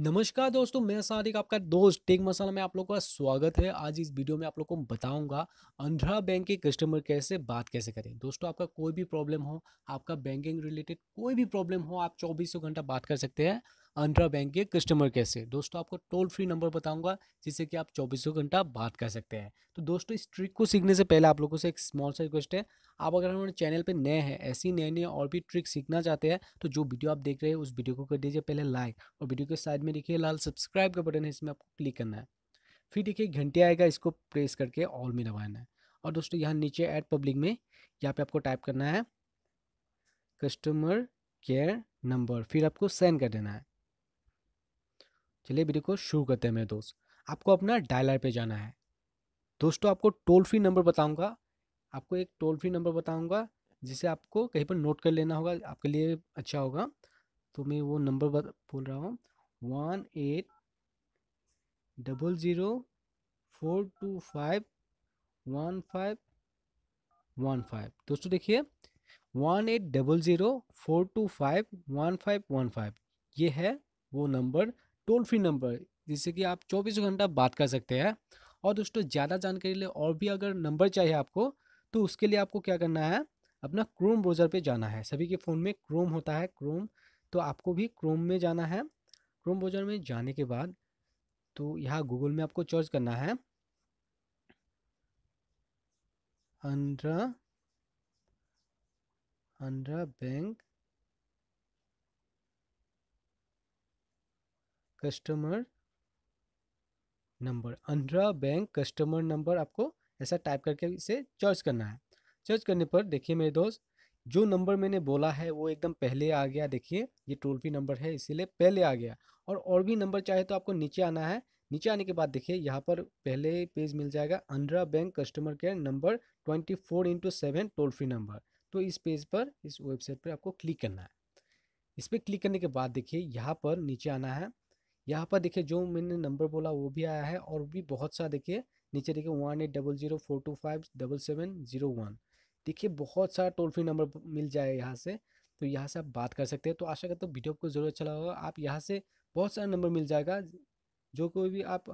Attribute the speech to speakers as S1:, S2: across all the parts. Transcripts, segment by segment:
S1: नमस्कार दोस्तों मैं सादिक आपका दोस्त टेक मसाला में आप लोगों का स्वागत है आज इस वीडियो में आप लोगों को बताऊंगा आंध्रा बैंक के कस्टमर केयर से बात कैसे करें दोस्तों आपका कोई भी प्रॉब्लम हो आपका बैंकिंग रिलेटेड कोई भी प्रॉब्लम हो आप चौबीसों घंटा बात कर सकते हैं आंध्रा बैंक के कस्टमर केयर से दोस्तों आपको टोल फ्री नंबर बताऊंगा जिससे कि आप चौबीसों घंटा बात कर सकते हैं तो दोस्तों इस ट्रिक को सीखने से पहले आप लोगों से एक स्मॉल सा रिक्वेस्ट है आप अगर हमारे चैनल पर नए हैं ऐसी नए नए और भी ट्रिक सीखना चाहते हैं तो जो वीडियो आप देख रहे हैं उस वीडियो को कर दीजिए पहले लाइक और वीडियो के साइड में देखिए लाल सब्सक्राइब का बटन है इसमें आपको क्लिक करना है फिर देखिए घंटे आएगा इसको प्रेस करके ऑल में दबाना है और दोस्तों यहाँ नीचे ऐड पब्लिक में यहाँ पे आपको टाइप करना है कस्टमर केयर नंबर फिर आपको सेंड कर देना है चलिए वीडियो को शुरू करते हैं मेरे दोस्त आपको अपना डायलर पे जाना है दोस्तों आपको टोल फ्री नंबर बताऊंगा आपको एक टोल फ्री नंबर बताऊंगा जिसे आपको कहीं पर नोट कर लेना होगा आपके लिए अच्छा होगा तो मैं वो नंबर बोल रहा हूँ one eight double zero four two five one five one five दोस्तों देखिए one eight double zero four two five one five one five ये है वो नंबर टोल फ्री नंबर जिससे कि आप चौबीस घंटा बात कर सकते हैं और दोस्तों ज़्यादा जानकारी लिए और भी अगर नंबर चाहिए आपको तो उसके लिए आपको क्या करना है अपना क्रोम ब्राउज़र पे जाना है सभी के फ़ोन में क्रोम होता है क्रोम तो आपको भी क्रोम में जाना है क्रोम ब्राउज़र में जाने के बाद तो यहाँ गूगल में आपको सर्च करना है Andhra Andhra bank customer number Andhra bank customer number आपको ऐसा टाइप करके इसे चर्च करना है चर्च करने पर देखिए मेरे दोस्त जो नंबर मैंने बोला है वो एकदम पहले आ गया देखिए ये टोल फ्री नंबर है इसीलिए पहले आ गया और और भी नंबर चाहे तो आपको नीचे आना है नीचे आने के बाद देखिए यहाँ पर पहले पेज मिल जाएगा Andhra bank customer care number twenty four into seven toll free number तो इस पेज पर इस वेबसाइट पर आपको क्लिक करना है इस पर क्लिक करने के बाद देखिए यहाँ पर नीचे आना है यहाँ पर देखिए जो मैंने नंबर बोला वो भी आया है और भी बहुत सा देखिए नीचे देखिए one eight double zero four two five double seven zero one देखिए बहुत सारा टोल फ्री नंबर मिल जाए यहाँ से तो यहाँ से आप बात कर सकते हैं तो आशा करता हूँ वीडियो आपको जरूर अच्छा लगा आप यहाँ से बहुत सारा नंबर मिल जाएगा जो कोई भी आप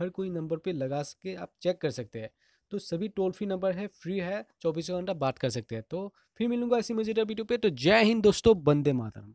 S1: हर कोई नंबर पर लगा सके आप चेक कर सकते हैं तो सभी टोल फ्री नंबर है फ्री है चौबीसों घंटा बात कर सकते हैं तो फिर मिलूंगा ऐसी मजेदार वीडियो पे तो जय हिंद दोस्तों बंदे मातरम